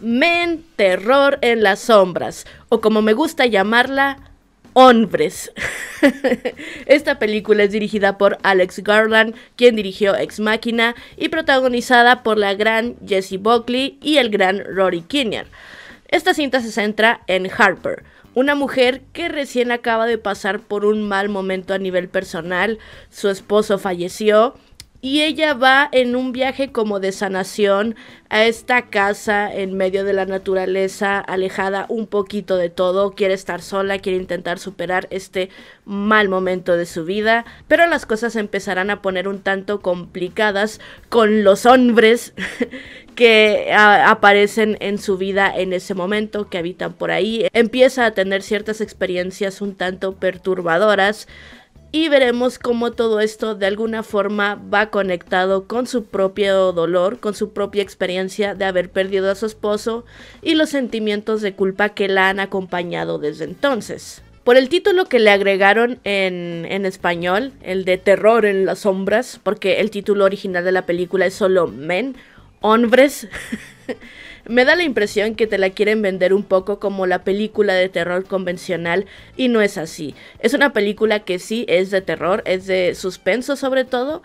Men Terror en las Sombras, o como me gusta llamarla, Hombres. Esta película es dirigida por Alex Garland, quien dirigió Ex Machina, y protagonizada por la gran Jessie Buckley y el gran Rory Kinnear. Esta cinta se centra en Harper, una mujer que recién acaba de pasar por un mal momento a nivel personal, su esposo falleció, y ella va en un viaje como de sanación a esta casa en medio de la naturaleza, alejada un poquito de todo, quiere estar sola, quiere intentar superar este mal momento de su vida, pero las cosas empezarán a poner un tanto complicadas con los hombres que aparecen en su vida en ese momento, que habitan por ahí. Empieza a tener ciertas experiencias un tanto perturbadoras y veremos cómo todo esto de alguna forma va conectado con su propio dolor, con su propia experiencia de haber perdido a su esposo y los sentimientos de culpa que la han acompañado desde entonces. Por el título que le agregaron en, español, el de Terror en las Sombras, porque el título original de la película es solo Men, Hombres. Me da la impresión que te la quieren vender un poco como la película de terror convencional y no es así. Es una película que sí es de terror, es de suspenso sobre todo,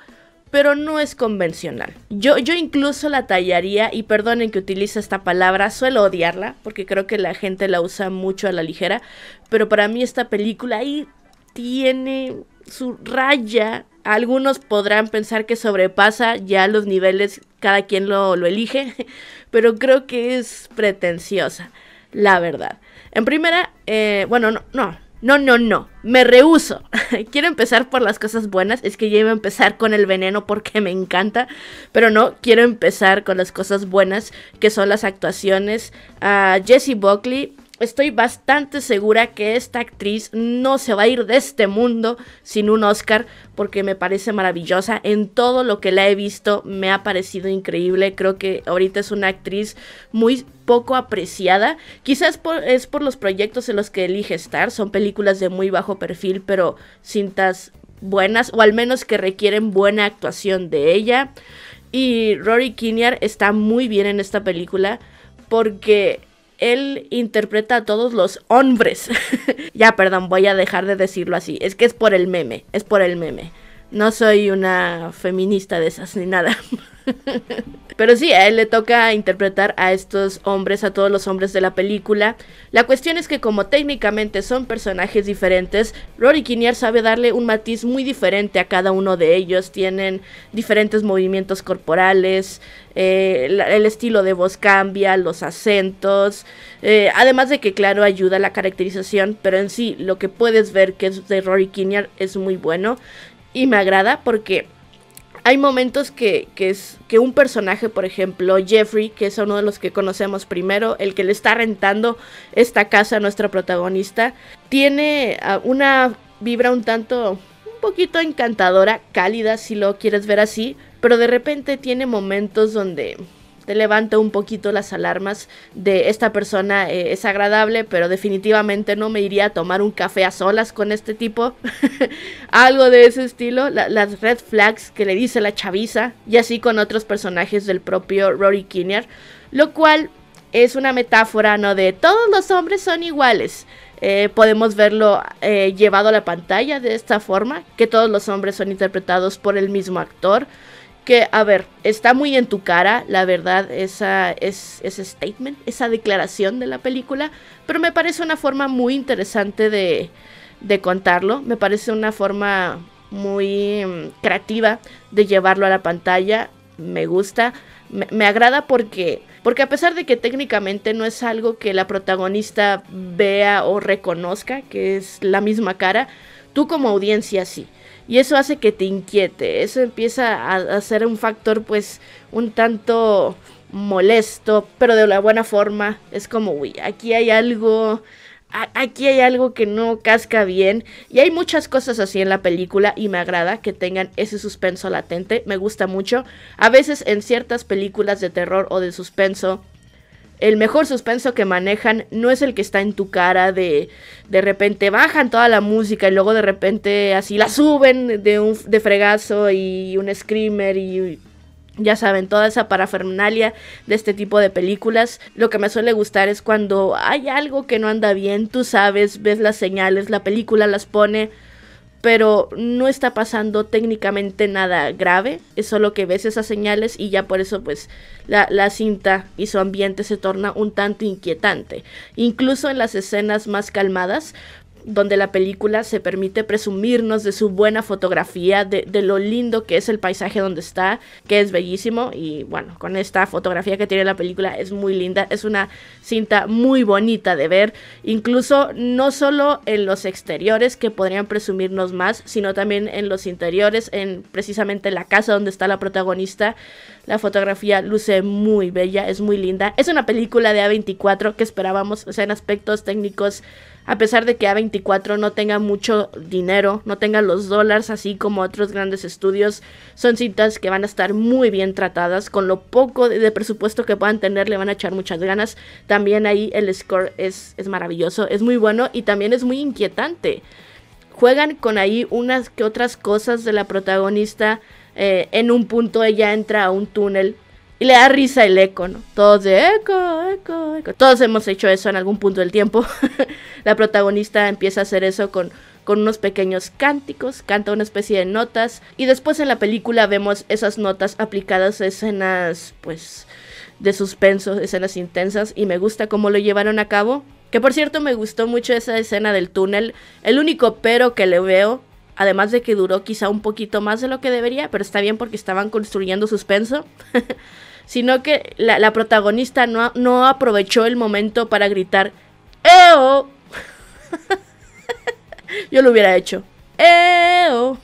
pero no es convencional. Yo, yo incluso la tallaría, y perdonen que utilice esta palabra, suelo odiarla, porque creo que la gente la usa mucho a la ligera, pero para mí esta película ahí tiene su raya algunos podrán pensar que sobrepasa ya los niveles, cada quien lo, elige, pero creo que es pretenciosa, la verdad. En primera, eh, bueno, no, no, no, no, no, me rehuso. quiero empezar por las cosas buenas, es que ya iba a empezar con el veneno porque me encanta, pero no, quiero empezar con las cosas buenas, que son las actuaciones. a ah, Jesse Buckley estoy bastante segura que esta actriz no se va a ir de este mundo sin un Oscar porque me parece maravillosa. En todo lo que la he visto me ha parecido increíble. Creo que ahorita es una actriz muy poco apreciada. Quizás es por los proyectos en los que elige estar. Son películas de muy bajo perfil, pero cintas buenas o al menos que requieren buena actuación de ella. Y Rory Kinnear está muy bien en esta película porque él interpreta a todos los hombres. ya, perdón, voy a dejar de decirlo así. Es que es por el meme, es por el meme. No soy una feminista de esas ni nada. Pero sí, a él le toca interpretar a estos hombres, a todos los hombres de la película. La cuestión es que como técnicamente son personajes diferentes, Rory Kinnear sabe darle un matiz muy diferente a cada uno de ellos. Tienen diferentes movimientos corporales, eh, el, estilo de voz cambia, los acentos. Eh, además de que, claro, ayuda a la caracterización, pero en sí, lo que puedes ver que es de Rory Kinnear es muy bueno. Y me agrada porque hay momentos que, que, es, que un personaje, por ejemplo, Jeffrey, que es uno de los que conocemos primero, el que le está rentando esta casa a nuestra protagonista, tiene ah, una vibra un tanto, un poquito encantadora, cálida, si lo quieres ver así, pero de repente tiene momentos donde te levanta un poquito las alarmas de esta persona eh, es agradable, pero definitivamente no me iría a tomar un café a solas con este tipo. Algo de ese estilo, las red flags que le dice la chaviza, y así con otros personajes del propio Rory Kinnear, lo cual es una metáfora, ¿no? De todos los hombres son iguales. Eh, podemos verlo eh, llevado a la pantalla de esta forma, que todos los hombres son interpretados por el mismo actor que, a ver, está muy en tu cara, la verdad, esa, es, ese statement, esa declaración de la película, pero me parece una forma muy interesante de, de contarlo, me parece una forma muy mm, creativa de llevarlo a la pantalla, me gusta, me, me, agrada porque, porque a pesar de que técnicamente no es algo que la protagonista vea o reconozca, que es la misma cara, tú como audiencia sí y eso hace que te inquiete, eso empieza a, ser un factor pues un tanto molesto, pero de la buena forma, es como, uy, aquí hay algo, aquí hay algo que no casca bien. Y hay muchas cosas así en la película y me agrada que tengan ese suspenso latente, me gusta mucho. A veces en ciertas películas de terror o de suspenso el mejor suspenso que manejan no es el que está en tu cara de de repente bajan toda la música y luego de repente así la suben de un de fregazo y un screamer y ya saben, toda esa parafernalia de este tipo de películas. Lo que me suele gustar es cuando hay algo que no anda bien, tú sabes, ves las señales, la película las pone pero no está pasando técnicamente nada grave, es solo que ves esas señales y ya por eso pues la, la cinta y su ambiente se torna un tanto inquietante. Incluso en las escenas más calmadas donde la película se permite presumirnos de su buena fotografía, de, lo lindo que es el paisaje donde está, que es bellísimo y bueno, con esta fotografía que tiene la película es muy linda, es una cinta muy bonita de ver, incluso no solo en los exteriores que podrían presumirnos más, sino también en los interiores, en precisamente la casa donde está la protagonista, la fotografía luce muy bella, es muy linda, es una película de A24 que esperábamos, o sea, en aspectos técnicos a pesar de que A24 no tenga mucho dinero, no tenga los dólares así como otros grandes estudios, son citas que van a estar muy bien tratadas, con lo poco de, presupuesto que puedan tener le van a echar muchas ganas, también ahí el score es, maravilloso, es muy bueno y también es muy inquietante. Juegan con ahí unas que otras cosas de la protagonista, eh, en un punto ella entra a un túnel y le da risa el eco, ¿no? Todos de eco, eco, eco. Todos hemos hecho eso en algún punto del tiempo. la protagonista empieza a hacer eso con, con unos pequeños cánticos, canta una especie de notas. Y después en la película vemos esas notas aplicadas a escenas, pues, de suspenso, escenas intensas. Y me gusta cómo lo llevaron a cabo. Que por cierto me gustó mucho esa escena del túnel. El único pero que le veo Además de que duró quizá un poquito más de lo que debería, pero está bien porque estaban construyendo suspenso. Sino que la, protagonista no, no, aprovechó el momento para gritar ¡Eo! Yo lo hubiera hecho. ¡Eo!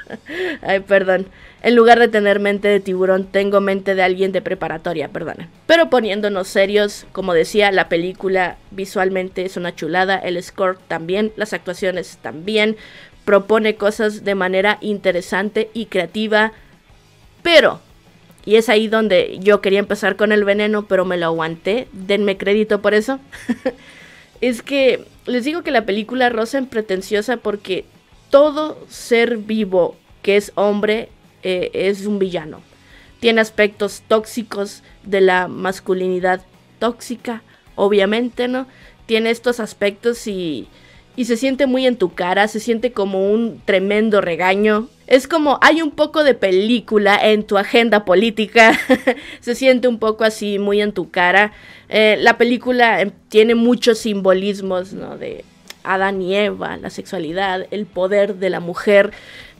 Ay, perdón. En lugar de tener mente de tiburón, tengo mente de alguien de preparatoria, perdona. Pero poniéndonos serios, como decía, la película visualmente es una chulada, el score también, las actuaciones también, propone cosas de manera interesante y creativa, pero, y es ahí donde yo quería empezar con el veneno, pero me lo aguanté, denme crédito por eso, es que les digo que la película rosa en pretenciosa porque todo ser vivo que es hombre eh, es un villano. Tiene aspectos tóxicos de la masculinidad tóxica, obviamente, ¿no? Tiene estos aspectos y y se siente muy en tu cara, se siente como un tremendo regaño. Es como hay un poco de película en tu agenda política, se siente un poco así muy en tu cara. Eh, la película em, tiene muchos simbolismos ¿no? de Adán y Eva, la sexualidad, el poder de la mujer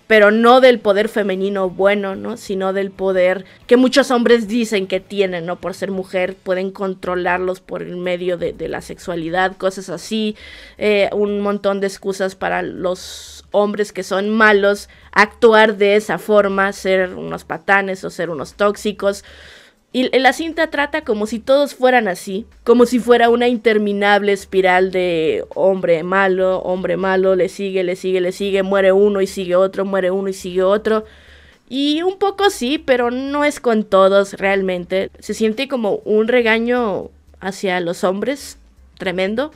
pero no del poder femenino bueno, ¿no? Sino del poder que muchos hombres dicen que tienen, ¿no? Por ser mujer, pueden controlarlos por el medio de, la sexualidad, cosas así, eh, un montón de excusas para los hombres que son malos, actuar de esa forma, ser unos patanes o ser unos tóxicos. Y la cinta trata como si todos fueran así, como si fuera una interminable espiral de hombre malo, hombre malo, le sigue, le sigue, le sigue, muere uno y sigue otro, muere uno y sigue otro. Y un poco sí, pero no es con todos realmente. Se siente como un regaño hacia los hombres, tremendo.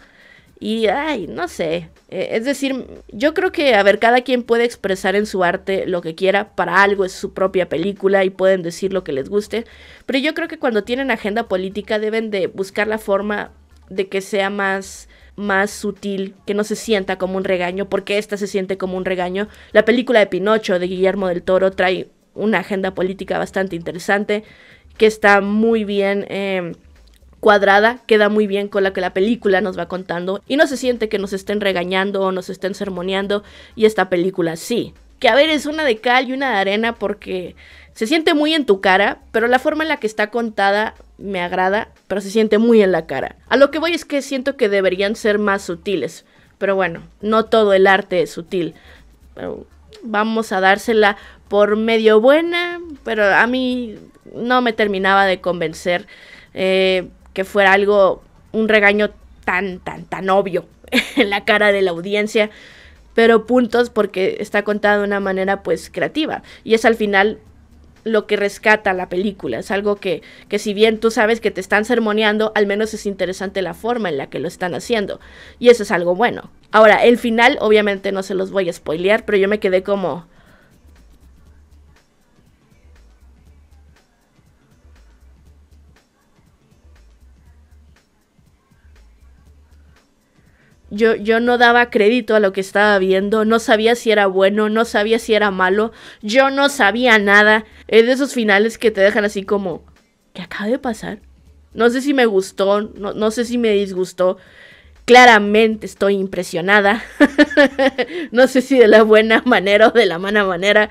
Y, ay, no sé, eh, es decir, yo creo que, a ver, cada quien puede expresar en su arte lo que quiera, para algo es su propia película y pueden decir lo que les guste, pero yo creo que cuando tienen agenda política deben de buscar la forma de que sea más más sutil, que no se sienta como un regaño, porque esta se siente como un regaño. La película de Pinocho de Guillermo del Toro trae una agenda política bastante interesante, que está muy bien eh, cuadrada queda muy bien con la que la película nos va contando y no se siente que nos estén regañando o nos estén sermoneando y esta película sí. Que a ver, es una de cal y una de arena porque se siente muy en tu cara, pero la forma en la que está contada me agrada, pero se siente muy en la cara. A lo que voy es que siento que deberían ser más sutiles, pero bueno, no todo el arte es sutil. vamos a dársela por medio buena, pero a mí no me terminaba de convencer. Eh, que fuera algo, un regaño tan, tan, tan obvio en la cara de la audiencia, pero puntos porque está contado de una manera pues creativa y es al final lo que rescata la película, es algo que, que si bien tú sabes que te están sermoneando, al menos es interesante la forma en la que lo están haciendo y eso es algo bueno. Ahora, el final obviamente no se los voy a spoilear, pero yo me quedé como yo, no daba crédito a lo que estaba viendo, no sabía si era bueno, no sabía si era malo, yo no sabía nada. Es de esos finales que te dejan así como, ¿qué acaba de pasar? No sé si me gustó, no, sé si me disgustó. Claramente estoy impresionada. no sé si de la buena manera o de la mala manera,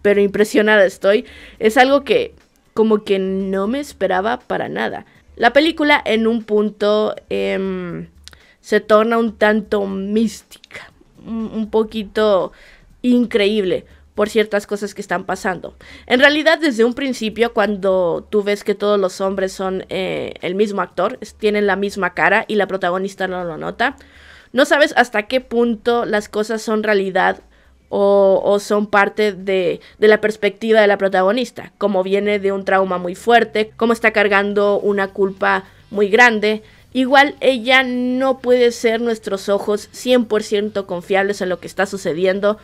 pero impresionada estoy. Es algo que como que no me esperaba para nada. La película en un punto... Em, se torna un tanto mística, un poquito increíble por ciertas cosas que están pasando. En realidad, desde un principio, cuando tú ves que todos los hombres son eh, el mismo actor, tienen la misma cara y la protagonista no lo nota, no sabes hasta qué punto las cosas son realidad o, son parte de, de, la perspectiva de la protagonista, como viene de un trauma muy fuerte, como está cargando una culpa muy grande, Igual ella no puede ser nuestros ojos 100% confiables en lo que está sucediendo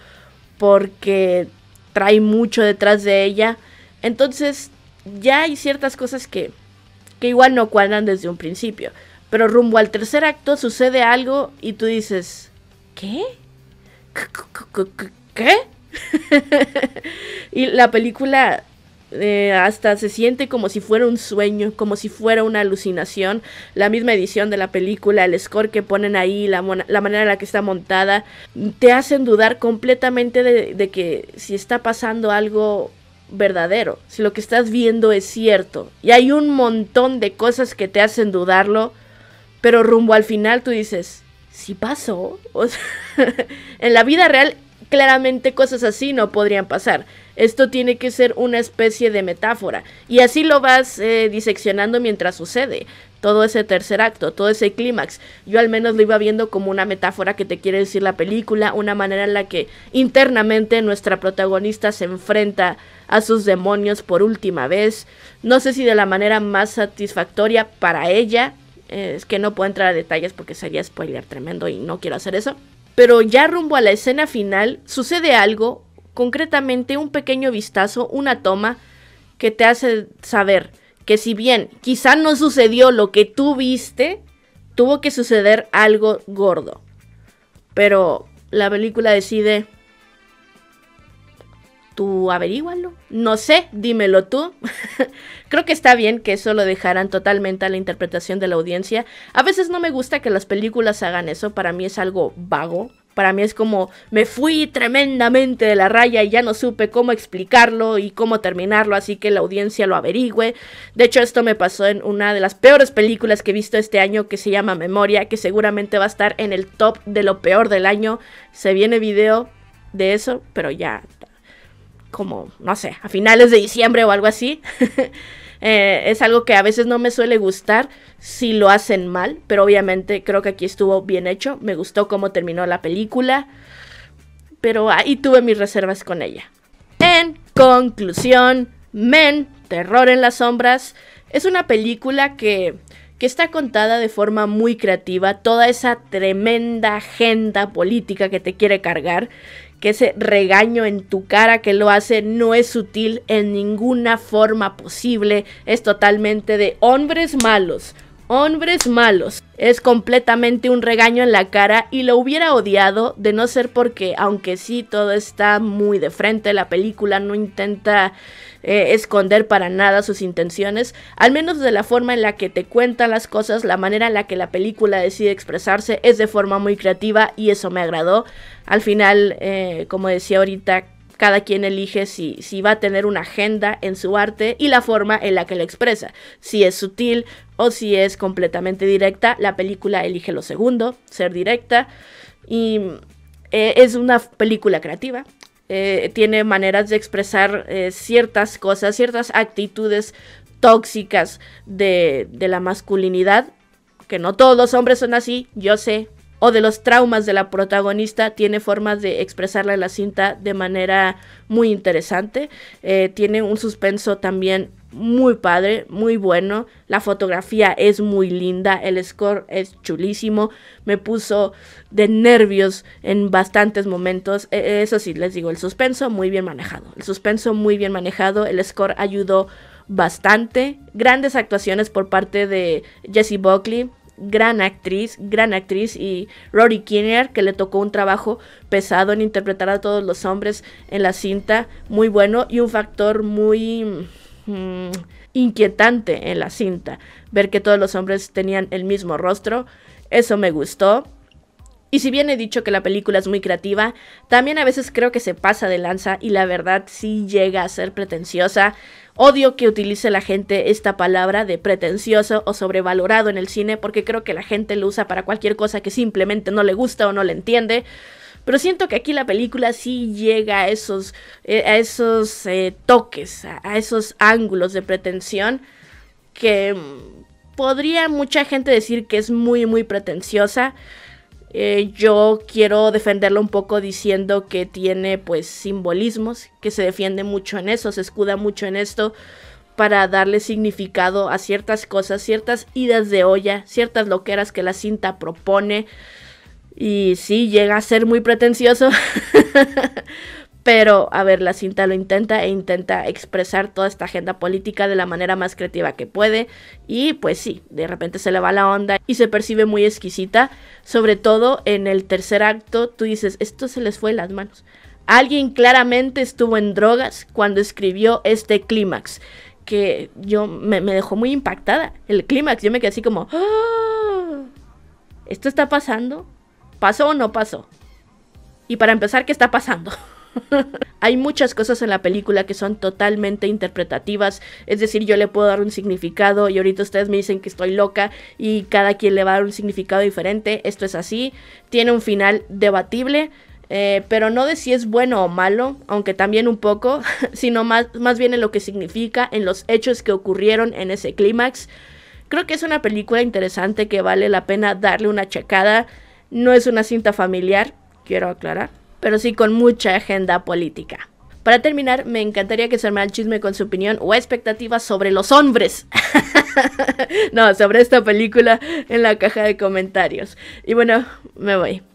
porque trae mucho detrás de ella. Entonces ya hay ciertas cosas que, que igual no cuadran desde un principio. Pero rumbo al tercer acto sucede algo y tú dices, ¿qué? ¿Qué? y la película eh, hasta se siente como si fuera un sueño, como si fuera una alucinación. La misma edición de la película, el score que ponen ahí, la, manera en la que está montada, te hacen dudar completamente de, que si está pasando algo verdadero, si lo que estás viendo es cierto. Y hay un montón de cosas que te hacen dudarlo, pero rumbo al final tú dices, si pasó, o en la vida real claramente cosas así no podrían pasar. Esto tiene que ser una especie de metáfora. Y así lo vas eh, diseccionando mientras sucede. Todo ese tercer acto, todo ese clímax. Yo al menos lo iba viendo como una metáfora que te quiere decir la película, una manera en la que internamente nuestra protagonista se enfrenta a sus demonios por última vez. No sé si de la manera más satisfactoria para ella. Eh, es que no puedo entrar a detalles porque sería spoiler tremendo y no quiero hacer eso. Pero ya rumbo a la escena final sucede algo concretamente un pequeño vistazo, una toma que te hace saber que si bien quizá no sucedió lo que tú viste, tuvo que suceder algo gordo. Pero la película decide... Tú averígualo. No sé, dímelo tú. Creo que está bien que eso lo dejaran totalmente a la interpretación de la audiencia. A veces no me gusta que las películas hagan eso, para mí es algo vago para mí es como me fui tremendamente de la raya y ya no supe cómo explicarlo y cómo terminarlo, así que la audiencia lo averigüe. De hecho, esto me pasó en una de las peores películas que he visto este año que se llama Memoria, que seguramente va a estar en el top de lo peor del año. Se viene video de eso, pero ya como, no sé, a finales de diciembre o algo así. Eh, es algo que a veces no me suele gustar si lo hacen mal, pero obviamente creo que aquí estuvo bien hecho. Me gustó cómo terminó la película, pero ahí tuve mis reservas con ella. En conclusión, Men, Terror en las Sombras, es una película que que está contada de forma muy creativa, toda esa tremenda agenda política que te quiere cargar, que ese regaño en tu cara que lo hace no es sutil en ninguna forma posible, es totalmente de hombres malos, Hombres malos. Es completamente un regaño en la cara y lo hubiera odiado de no ser porque, aunque sí, todo está muy de frente, la película no intenta eh, esconder para nada sus intenciones, al menos de la forma en la que te cuentan las cosas, la manera en la que la película decide expresarse es de forma muy creativa y eso me agradó. Al final, eh, como decía ahorita, cada quien elige si, si va a tener una agenda en su arte y la forma en la que lo expresa. Si es sutil o si es completamente directa, la película elige lo segundo, ser directa. Y eh, es una película creativa, eh, tiene maneras de expresar eh, ciertas cosas, ciertas actitudes tóxicas de, de, la masculinidad, que no todos los hombres son así, yo sé, o de los traumas de la protagonista, tiene formas de expresarla en la cinta de manera muy interesante. Eh, tiene un suspenso también muy padre, muy bueno. La fotografía es muy linda, el score es chulísimo. Me puso de nervios en bastantes momentos. E, e, eso sí, les digo, el suspenso muy bien manejado. El suspenso muy bien manejado, el score ayudó bastante. Grandes actuaciones por parte de Jesse Buckley gran actriz, gran actriz, y Rory Kinnear, que le tocó un trabajo pesado en interpretar a todos los hombres en la cinta, muy bueno, y un factor muy mm, inquietante en la cinta, ver que todos los hombres tenían el mismo rostro, eso me gustó. Y si bien he dicho que la película es muy creativa, también a veces creo que se pasa de lanza y la verdad sí llega a ser pretenciosa. Odio que utilice la gente esta palabra de pretencioso o sobrevalorado en el cine porque creo que la gente lo usa para cualquier cosa que simplemente no le gusta o no le entiende. Pero siento que aquí la película sí llega a esos, eh, a esos eh, toques, a esos ángulos de pretensión que mm, podría mucha gente decir que es muy, muy pretenciosa. Eh, yo quiero defenderlo un poco diciendo que tiene pues simbolismos, que se defiende mucho en eso, se escuda mucho en esto para darle significado a ciertas cosas, ciertas idas de olla, ciertas loqueras que la cinta propone. Y sí, llega a ser muy pretencioso. Pero, a ver, la cinta lo intenta e intenta expresar toda esta agenda política de la manera más creativa que puede. Y pues sí, de repente se le va la onda y se percibe muy exquisita. Sobre todo en el tercer acto, tú dices, esto se les fue las manos. Alguien claramente estuvo en drogas cuando escribió este clímax. Que yo me, dejó muy impactada. El clímax, yo me quedé así como, ah, ¿esto está pasando? ¿Pasó o no pasó? Y para empezar, ¿qué está pasando? Hay muchas cosas en la película que son totalmente interpretativas, es decir, yo le puedo dar un significado y ahorita ustedes me dicen que estoy loca y cada quien le va a dar un significado diferente, esto es así, tiene un final debatible, eh, pero no de si es bueno o malo, aunque también un poco, sino más, más bien en lo que significa, en los hechos que ocurrieron en ese clímax. Creo que es una película interesante que vale la pena darle una checada. No es una cinta familiar, quiero aclarar pero sí con mucha agenda política. Para terminar, me encantaría que se armara el chisme con su opinión o expectativas sobre los hombres. no, sobre esta película en la caja de comentarios. Y bueno, me voy.